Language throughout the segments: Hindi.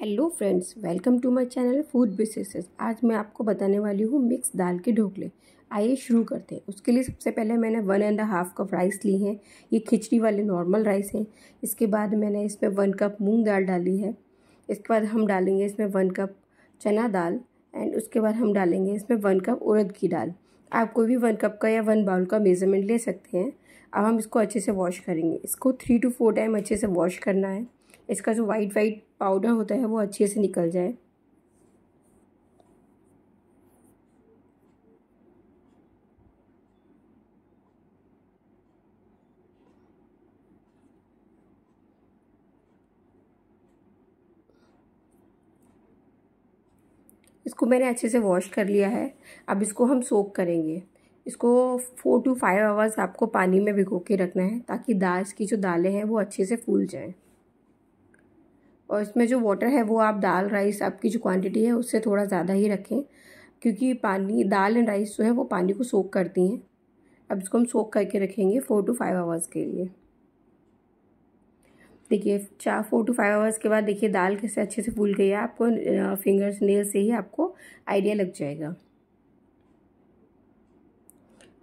hello friends welcome to my channel food businesses आज मैं आपको बताने वाली हूँ मिक्स दाल के ढोकले आइए शुरू करते हैं उसके लिए सबसे पहले मैंने one and half cup rice ली है ये खिचड़ी वाले नॉर्मल राइस हैं इसके बाद मैंने इसमें वन कप मूंग दाल डाली है इसके बाद हम डालेंगे इसमें वन कप चना दाल एंड उसके बाद हम डालेंगे इसमें वन कप उड़द की दाल आप कोई भी वन कप का या वन बाउल का मेज़रमेंट ले सकते हैं अब हम इसको अच्छे से वॉश करेंगे इसको थ्री टू फोर टाइम अच्छे से वॉश करना है इसका जो वाइट वाइट पाउडर होता है वो अच्छे से निकल जाए इसको मैंने अच्छे से वॉश कर लिया है अब इसको हम सोक करेंगे इसको फोर टू फाइव आवर्स आपको पानी में भिगो के रखना है ताकि दाल की जो दालें हैं वो अच्छे से फूल जाएँ और इसमें जो वाटर है वो आप दाल राइस आपकी जो क्वांटिटी है उससे थोड़ा ज़्यादा ही रखें क्योंकि पानी दाल एंड राइस जो है वो पानी को सोख करती हैं अब इसको हम सोख करके रखेंगे फ़ोर टू फाइव आवर्स के लिए देखिए चार फोर टू फाइव आवर्स के बाद देखिए दाल कैसे अच्छे से फूल गई है आपको फिंगर्स नेल से ही आपको आइडिया लग जाएगा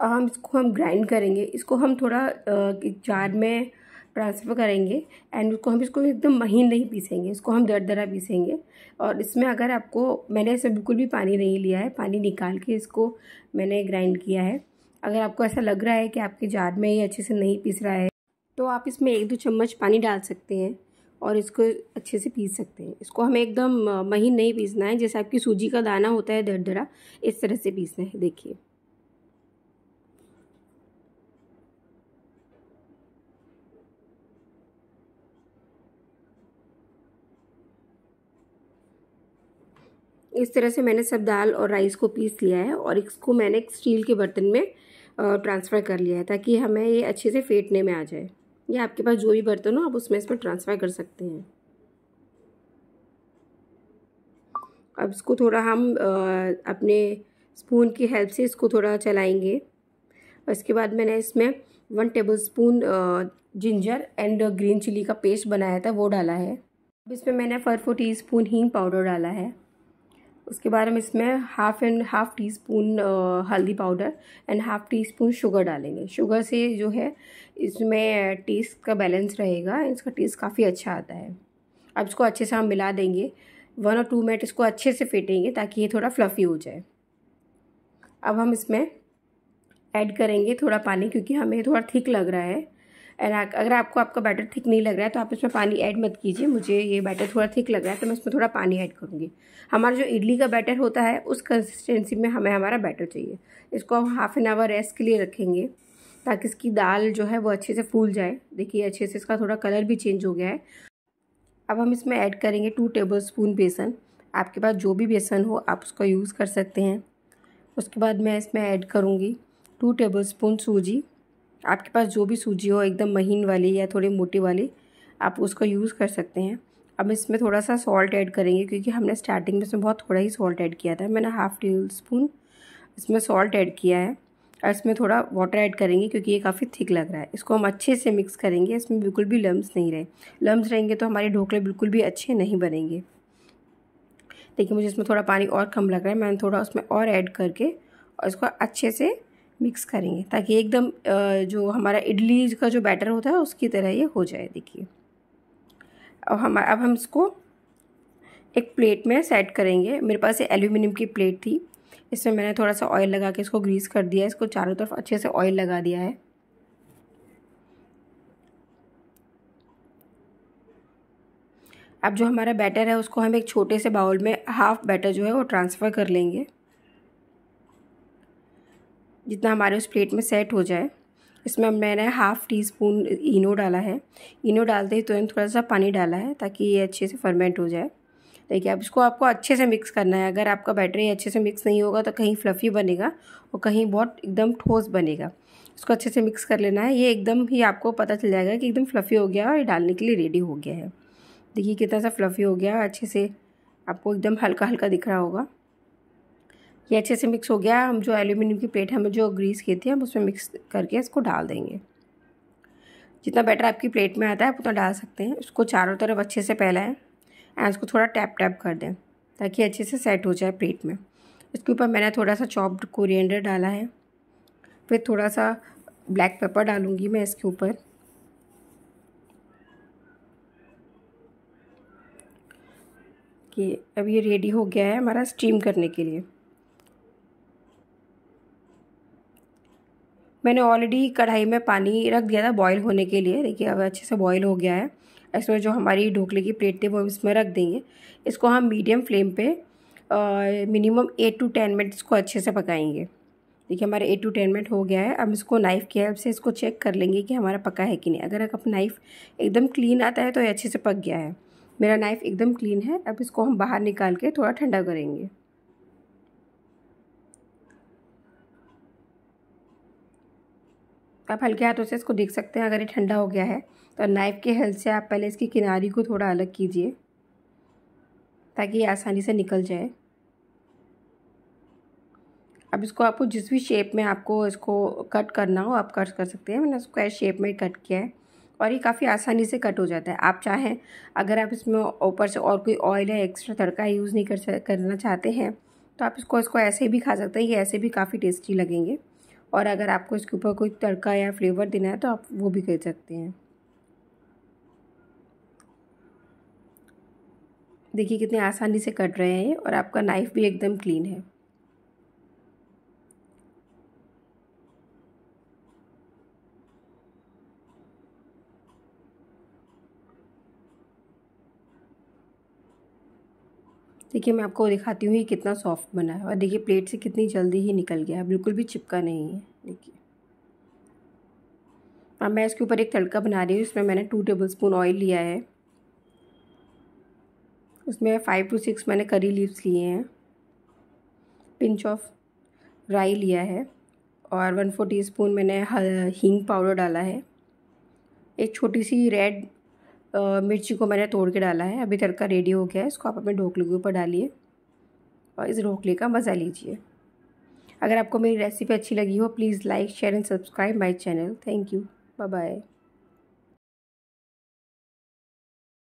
और हम इसको हम ग्राइंड करेंगे इसको हम थोड़ा जार में ट्रांसफ़र करेंगे एंड उसको हम इसको एकदम महीन नहीं पीसेंगे इसको हम दर दरा पीसेंगे और इसमें अगर आपको मैंने ऐसे बिल्कुल भी पानी नहीं लिया है पानी निकाल के इसको मैंने ग्राइंड किया है अगर आपको ऐसा लग रहा है कि आपके जार में ये अच्छे से नहीं पीस रहा है तो आप इसमें एक दो चम्मच पानी डाल सकते हैं और इसको अच्छे से पीस सकते हैं इसको हमें एकदम महीन नहीं पीसना है जैसे आपकी सूजी का दाना होता है दर इस तरह से पीसना है देखिए इस तरह से मैंने सब दाल और राइस को पीस लिया है और इसको मैंने एक स्टील के बर्तन में ट्रांसफ़र कर लिया है ताकि हमें ये अच्छे से फेंटने में आ जाए या आपके पास जो भी बर्तन हो आप उसमें इसमें ट्रांसफ़र कर सकते हैं अब इसको थोड़ा हम अपने स्पून की हेल्प से इसको थोड़ा चलाएंगे और इसके बाद मैंने इसमें one tablespoon ginger and green chilli का पेस्ट बनाया था वो डाला है अब इसमें मैंने फर फोर टी स्पून हींग पाउडर डाला है उसके बाद हम इसमें half and half teaspoon हल्दी powder and half teaspoon sugar डालेंगे शुगर से जो है इसमें टेस्ट का बैलेंस रहेगा इसका टेस्ट काफ़ी अच्छा आता है अब इसको अच्छे से हम मिला देंगे वन और टू मिनट इसको अच्छे से फेटेंगे ताकि ये थोड़ा फ्लफ़ी हो जाए अब हम इसमें ऐड करेंगे थोड़ा पानी क्योंकि हमें थोड़ा थिक लग रहा है अगर आपको आपका बैटर थिक नहीं लग रहा है तो आप इसमें पानी ऐड मत कीजिए मुझे ये बैटर थोड़ा थिक लग रहा है तो मैं इसमें थोड़ा पानी ऐड करूँगी हमारा जो इडली का बैटर होता है उस कंसिस्टेंसी में हमें हमारा बैटर चाहिए इसको हम हाफ़ एन आवर रेस्ट के लिए रखेंगे ताकि इसकी दाल जो है वो अच्छे से फूल जाए देखिए अच्छे से इसका थोड़ा कलर भी चेंज हो गया है अब हम इसमें ऐड करेंगे टू टेबल स्पून बेसन आपके पास जो भी बेसन हो आप उसका यूज़ कर सकते हैं उसके बाद मैं इसमें ऐड करूँगी टू टेबल स्पून सूजी आपके पास जो भी सूजी हो एकदम महीन वाली या थोड़ी मोटी वाली आप उसको यूज़ कर सकते हैं अब इसमें थोड़ा सा सॉल्ट ऐड करेंगे क्योंकि हमने स्टार्टिंग में इसमें बहुत थोड़ा ही सॉल्ट ऐड किया था मैंने हाफ़ टेबल स्पून इसमें सॉल्ट ऐड किया है और इसमें थोड़ा वाटर ऐड करेंगे क्योंकि ये काफ़ी थिक लग रहा है इसको हम अच्छे से मिक्स करेंगे इसमें बिल्कुल भी लम्स नहीं रहे लम्ब रहेंगे तो हमारे ढोकले बिल्कुल भी अच्छे नहीं बनेंगे देखिए मुझे इसमें थोड़ा पानी और कम लग रहा है मैंने थोड़ा उसमें और ऐड करके और इसको अच्छे से मिक्स करेंगे ताकि एकदम जो हमारा इडली का जो बैटर होता है उसकी तरह ये हो जाए देखिए अब हम अब हम इसको एक प्लेट में सेट करेंगे मेरे पास ये एल्यूमिनियम की प्लेट थी इसमें मैंने थोड़ा सा ऑयल लगा के इसको ग्रीस कर दिया इसको चारों तरफ अच्छे से ऑयल लगा दिया है अब जो हमारा बैटर है उसको हम एक छोटे से बाउल में हाफ बैटर जो है वो ट्रांसफ़र कर लेंगे जितना हमारे उस प्लेट में सेट हो जाए इसमें मैंने हाफ़ टी स्पून इनो डाला है इनो डालते ही तुरंत थोड़ा सा पानी डाला है ताकि ये अच्छे से फर्मेंट हो जाए देखिए अब इसको आपको अच्छे से मिक्स करना है अगर आपका बैटर ये अच्छे से मिक्स नहीं होगा तो कहीं फ्लफ़ी बनेगा और कहीं बहुत एकदम ठोस बनेगा इसको अच्छे से मिक्स कर लेना है ये एकदम ही आपको पता चल जाएगा कि एकदम फ्लफ़ी हो गया और ये डालने के लिए रेडी हो गया है देखिए कितना सा फ्लफ़ी हो गया अच्छे से आपको एकदम हल्का हल्का दिख रहा होगा ये अच्छे से मिक्स हो गया हम जो एल्यूमिनियम की प्लेट हमें जो ग्रीस की थी हम उसमें मिक्स करके इसको डाल देंगे जितना बैटर आपकी प्लेट में आता है आप उतना डाल सकते हैं उसको चारों तरफ अच्छे से फैलाएँ एंड उसको थोड़ा टैप टैप कर दें ताकि अच्छे से सेट हो जाए प्लेट में इसके ऊपर मैंने थोड़ा सा चॉप्ड कोरिएंडर डाला है फिर थोड़ा सा ब्लैक पेपर डालूँगी मैं इसके ऊपर कि अब ये रेडी हो गया है हमारा स्टीम करने के लिए मैंने ऑलरेडी कढ़ाई में पानी रख दिया था बॉईल होने के लिए देखिए अब अच्छे से बॉईल हो गया है इसमें जो हमारी ढोकले की प्लेट थी वो इसमें रख देंगे इसको हम मीडियम फ्लेम पे minimum eight to ten minute इसको अच्छे से पकाएंगे देखिए हमारा एट टू टेन मिनट हो गया है अब इसको नाइफ़ की हेल्प से इसको चेक कर लेंगे कि हमारा पका है कि नहीं अगर अगर नाइफ़ एकदम क्लीन आता है तो अच्छे से पक गया है मेरा नाइफ़ एकदम क्लीन है अब इसको हम बाहर निकाल के थोड़ा ठंडा करेंगे आप हल्के हाथों से इसको देख सकते हैं अगर ये ठंडा हो गया है तो नाइफ़ के हेल्प से आप पहले इसकी किनारी को थोड़ा अलग कीजिए ताकि ये आसानी से निकल जाए अब इसको आपको जिस भी शेप में आपको इसको कट करना हो आप कट कर सकते हैं मैंने स्क्वायर शेप में कट किया है और ये काफ़ी आसानी से कट हो जाता है आप चाहें अगर आप इसमें ऊपर से और कोई ऑयल या एक्स्ट्रा तड़का यूज़ नहीं कर करना चाहते हैं तो आप इसको इसको ऐसे भी खा सकते हैं ये ऐसे भी काफ़ी टेस्टी लगेंगे और अगर आपको इसके ऊपर कोई तड़का या फ्लेवर देना है तो आप वो भी कर सकते हैं देखिए कितने आसानी से कट रहे हैं और आपका नाइफ़ भी एकदम क्लीन है देखिए मैं आपको दिखाती हूँ ये कितना सॉफ्ट बना है और देखिए प्लेट से कितनी जल्दी ही निकल गया है बिल्कुल भी चिपका नहीं है देखिए अब मैं इसके ऊपर एक तड़का बना रही हूँ इसमें मैंने टू टेबल स्पून ऑयल लिया है उसमें फ़ाइव टू सिक्स मैंने करी लीव्स लिए हैं पिंच ऑफ राई लिया है और वन फोर टी स्पून मैंने हींग पाउडर डाला है एक छोटी सी रेड मिर्ची को मैंने तोड़ के डाला है अभी तड़का रेडी हो गया है इसको आप अपने ढोकले के ऊपर डालिए और इस ढोकले का मज़ा लीजिए अगर आपको मेरी रेसिपी अच्छी लगी हो please like share and subscribe my channel thank you bye bye